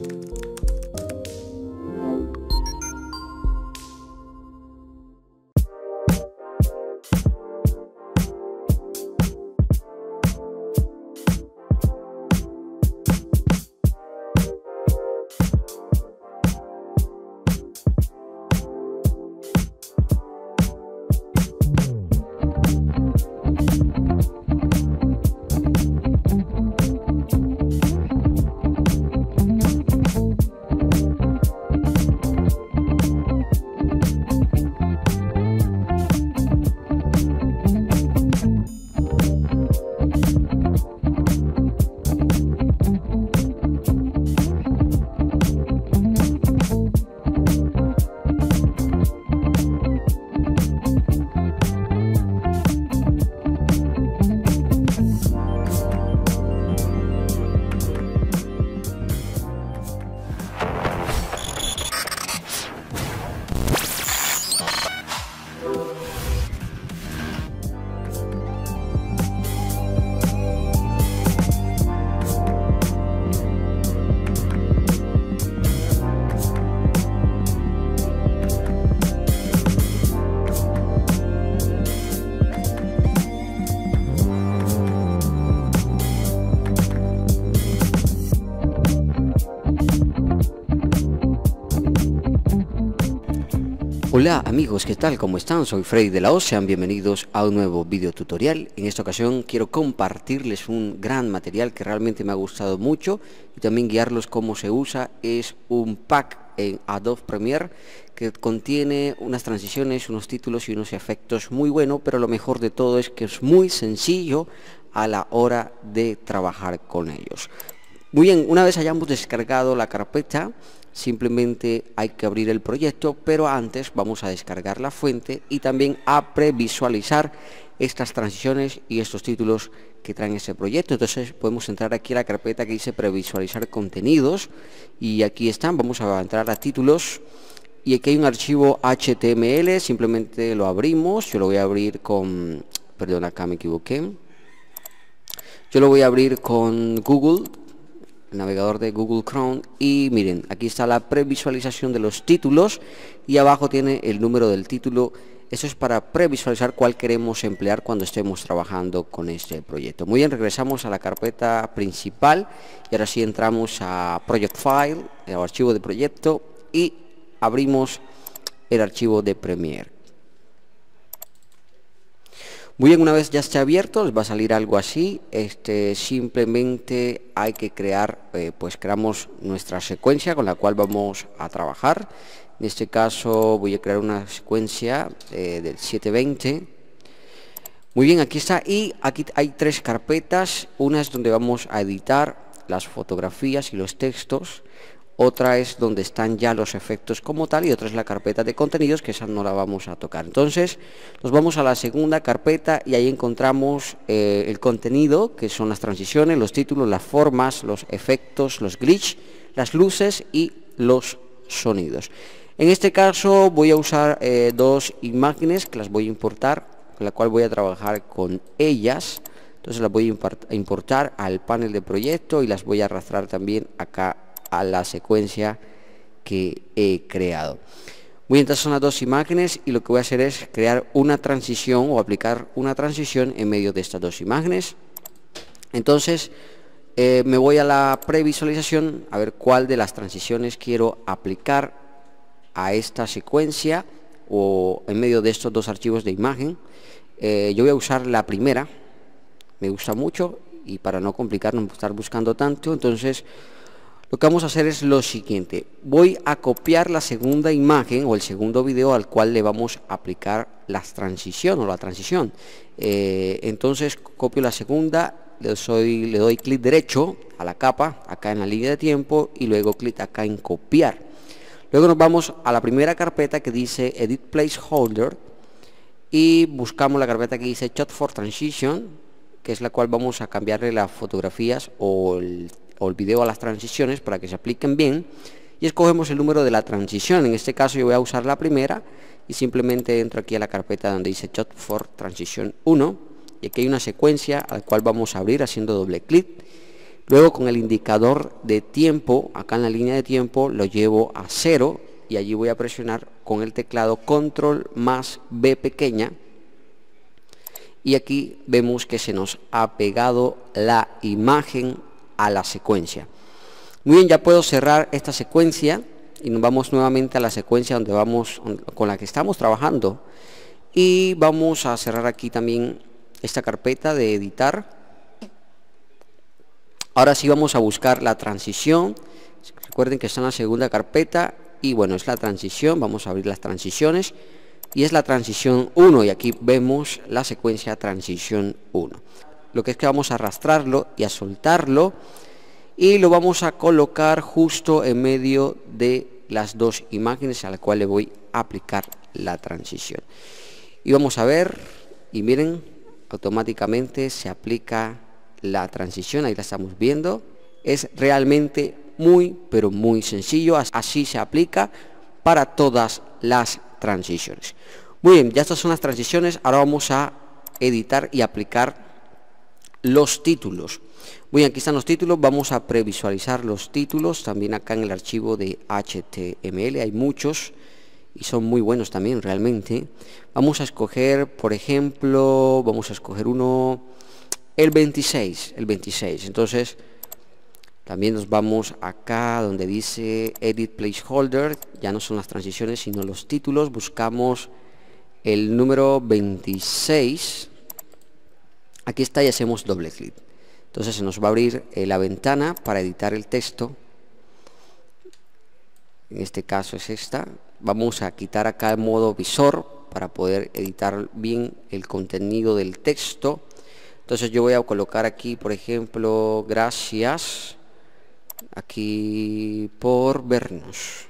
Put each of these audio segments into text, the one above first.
Música Hola amigos, ¿qué tal? ¿Cómo están? Soy Freddy de la O, sean bienvenidos a un nuevo video tutorial. En esta ocasión quiero compartirles un gran material que realmente me ha gustado mucho y también guiarlos cómo se usa. Es un pack en Adobe Premiere que contiene unas transiciones, unos títulos y unos efectos muy buenos, pero lo mejor de todo es que es muy sencillo a la hora de trabajar con ellos. Muy bien, una vez hayamos descargado la carpeta, simplemente hay que abrir el proyecto, pero antes vamos a descargar la fuente y también a previsualizar estas transiciones y estos títulos que traen ese proyecto. Entonces podemos entrar aquí a la carpeta que dice previsualizar contenidos y aquí están, vamos a entrar a títulos y aquí hay un archivo HTML, simplemente lo abrimos, yo lo voy a abrir con, perdón acá me equivoqué, yo lo voy a abrir con Google navegador de Google Chrome y miren, aquí está la previsualización de los títulos y abajo tiene el número del título. Eso es para previsualizar cuál queremos emplear cuando estemos trabajando con este proyecto. Muy bien, regresamos a la carpeta principal y ahora sí entramos a Project File, el archivo de proyecto y abrimos el archivo de Premiere. Muy bien, una vez ya esté abierto, les va a salir algo así. Este, simplemente hay que crear, eh, pues creamos nuestra secuencia con la cual vamos a trabajar. En este caso voy a crear una secuencia eh, del 720. Muy bien, aquí está. Y aquí hay tres carpetas. Una es donde vamos a editar las fotografías y los textos otra es donde están ya los efectos como tal y otra es la carpeta de contenidos que esa no la vamos a tocar entonces nos vamos a la segunda carpeta y ahí encontramos eh, el contenido que son las transiciones los títulos las formas los efectos los glitch las luces y los sonidos en este caso voy a usar eh, dos imágenes que las voy a importar con la cual voy a trabajar con ellas entonces las voy a importar al panel de proyecto y las voy a arrastrar también acá a la secuencia que he creado. Voy a entrar son las dos imágenes y lo que voy a hacer es crear una transición o aplicar una transición en medio de estas dos imágenes. Entonces eh, me voy a la previsualización a ver cuál de las transiciones quiero aplicar a esta secuencia o en medio de estos dos archivos de imagen. Eh, yo voy a usar la primera, me gusta mucho y para no complicarnos estar buscando tanto, entonces lo que vamos a hacer es lo siguiente. Voy a copiar la segunda imagen o el segundo video al cual le vamos a aplicar la transición o la transición. Eh, entonces copio la segunda, le, le doy clic derecho a la capa, acá en la línea de tiempo y luego clic acá en copiar. Luego nos vamos a la primera carpeta que dice Edit Placeholder y buscamos la carpeta que dice Shot for Transition, que es la cual vamos a cambiarle las fotografías o el o a las transiciones para que se apliquen bien y escogemos el número de la transición. En este caso yo voy a usar la primera y simplemente entro aquí a la carpeta donde dice Shot for transición 1 y aquí hay una secuencia al cual vamos a abrir haciendo doble clic. Luego con el indicador de tiempo, acá en la línea de tiempo, lo llevo a 0 y allí voy a presionar con el teclado control más B pequeña y aquí vemos que se nos ha pegado la imagen a la secuencia. Muy bien, ya puedo cerrar esta secuencia y nos vamos nuevamente a la secuencia donde vamos con la que estamos trabajando. Y vamos a cerrar aquí también esta carpeta de editar. Ahora sí vamos a buscar la transición. Recuerden que está en la segunda carpeta y bueno, es la transición. Vamos a abrir las transiciones y es la transición 1 y aquí vemos la secuencia transición 1 lo que es que vamos a arrastrarlo y a soltarlo y lo vamos a colocar justo en medio de las dos imágenes a la cual le voy a aplicar la transición y vamos a ver y miren automáticamente se aplica la transición ahí la estamos viendo es realmente muy pero muy sencillo así se aplica para todas las transiciones muy bien ya estas son las transiciones ahora vamos a editar y aplicar los títulos. Muy bien, aquí están los títulos, vamos a previsualizar los títulos, también acá en el archivo de HTML, hay muchos y son muy buenos también realmente. Vamos a escoger, por ejemplo, vamos a escoger uno, el 26, el 26, entonces también nos vamos acá donde dice Edit Placeholder, ya no son las transiciones sino los títulos, buscamos el número 26, aquí está y hacemos doble clic entonces se nos va a abrir eh, la ventana para editar el texto en este caso es esta vamos a quitar acá el modo visor para poder editar bien el contenido del texto entonces yo voy a colocar aquí por ejemplo gracias aquí por vernos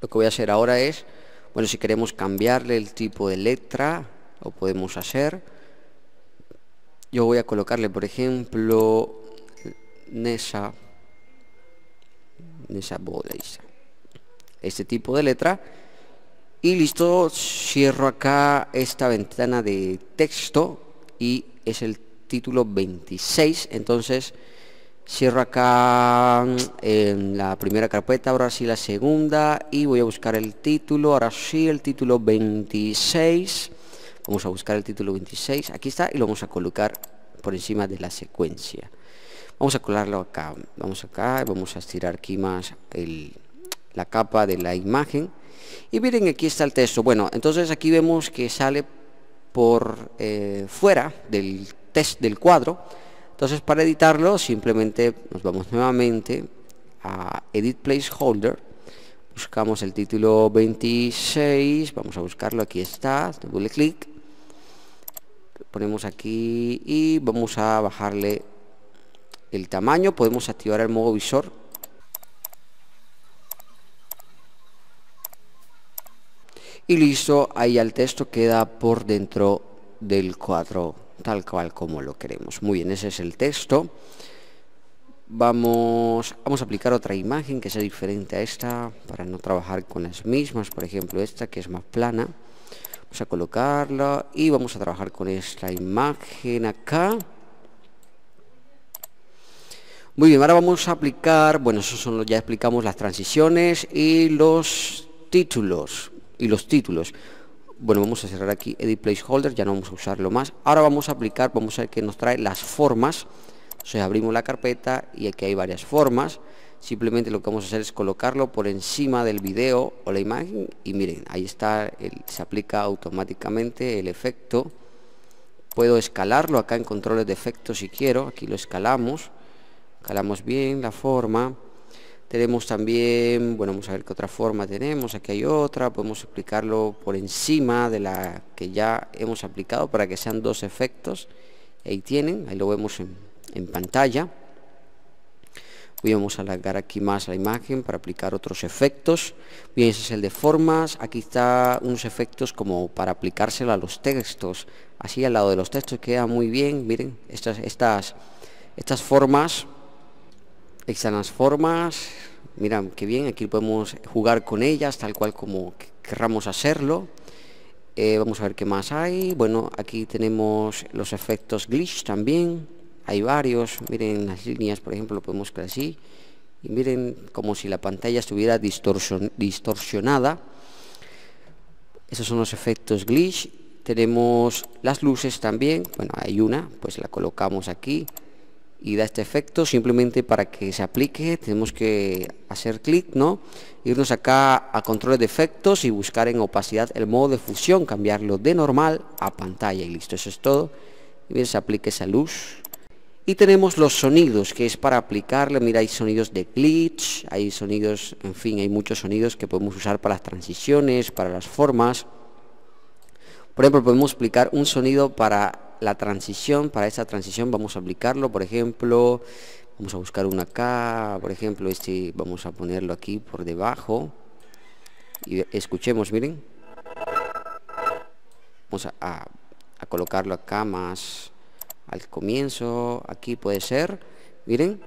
lo que voy a hacer ahora es bueno si queremos cambiarle el tipo de letra lo podemos hacer yo voy a colocarle por ejemplo Nesha Nesha este tipo de letra y listo cierro acá esta ventana de texto y es el título 26 entonces cierro acá mm, en la primera carpeta ahora sí la segunda y voy a buscar el título ahora sí el título 26 Vamos a buscar el título 26. Aquí está y lo vamos a colocar por encima de la secuencia. Vamos a colarlo acá. Vamos acá, vamos a estirar aquí más la capa de la imagen. Y miren, aquí está el texto. Bueno, entonces aquí vemos que sale por eh, fuera del test del cuadro. Entonces para editarlo simplemente nos vamos nuevamente a Edit Placeholder. Buscamos el título 26, vamos a buscarlo, aquí está, doble clic ponemos aquí y vamos a bajarle el tamaño podemos activar el modo visor y listo ahí el texto queda por dentro del cuadro tal cual como lo queremos muy bien ese es el texto vamos vamos a aplicar otra imagen que sea diferente a esta para no trabajar con las mismas por ejemplo esta que es más plana vamos a colocarla y vamos a trabajar con esta imagen acá muy bien, ahora vamos a aplicar, bueno, eso son, ya explicamos las transiciones y los títulos. Y los títulos. Bueno, vamos a cerrar aquí Edit Placeholder, ya no vamos a usarlo más. Ahora vamos a aplicar, vamos a ver que nos trae las formas. Entonces abrimos la carpeta y aquí hay varias formas simplemente lo que vamos a hacer es colocarlo por encima del video o la imagen y miren ahí está se aplica automáticamente el efecto puedo escalarlo acá en controles de efecto si quiero aquí lo escalamos escalamos bien la forma tenemos también bueno vamos a ver qué otra forma tenemos aquí hay otra podemos aplicarlo por encima de la que ya hemos aplicado para que sean dos efectos ahí tienen ahí lo vemos en pantalla vamos a alargar aquí más la imagen para aplicar otros efectos. Bien, ese es el de formas. Aquí está unos efectos como para aplicárselo a los textos. Así al lado de los textos queda muy bien. Miren, estas, estas, estas formas. Están las formas. Miran, qué bien. Aquí podemos jugar con ellas tal cual como querramos hacerlo. Eh, vamos a ver qué más hay. Bueno, aquí tenemos los efectos glitch también hay varios miren las líneas por ejemplo lo podemos crear así y miren como si la pantalla estuviera distorsionada esos son los efectos glitch tenemos las luces también bueno hay una pues la colocamos aquí y da este efecto simplemente para que se aplique tenemos que hacer clic no irnos acá a controles de efectos y buscar en opacidad el modo de fusión cambiarlo de normal a pantalla y listo eso es todo y bien se aplique esa luz y tenemos los sonidos, que es para aplicarle, mira, hay sonidos de glitch, hay sonidos, en fin, hay muchos sonidos que podemos usar para las transiciones, para las formas. Por ejemplo, podemos aplicar un sonido para la transición, para esa transición vamos a aplicarlo, por ejemplo, vamos a buscar una acá, por ejemplo, este vamos a ponerlo aquí por debajo. Y escuchemos, miren. Vamos a, a, a colocarlo acá más al comienzo, aquí puede ser, miren,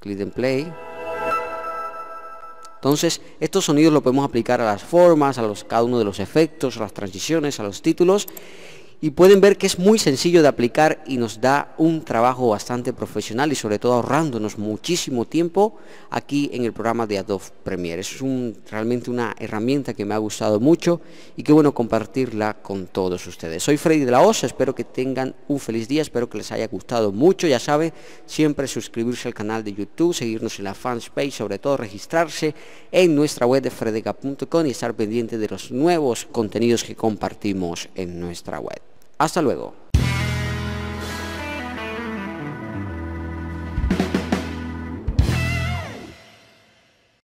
clic en play. Entonces, estos sonidos lo podemos aplicar a las formas, a los, cada uno de los efectos, a las transiciones, a los títulos y pueden ver que es muy sencillo de aplicar y nos da un trabajo bastante profesional y sobre todo ahorrándonos muchísimo tiempo aquí en el programa de Adobe Premiere. Es realmente una herramienta que me ha gustado mucho y qué bueno compartirla con todos ustedes. Soy Freddy de la Osa, espero que tengan un feliz día, espero que les haya gustado mucho. Ya saben, siempre suscribirse al canal de YouTube, seguirnos en la Space, sobre todo registrarse en nuestra web de fredega.com y estar pendiente de los nuevos contenidos que compartimos en nuestra web. Hasta luego.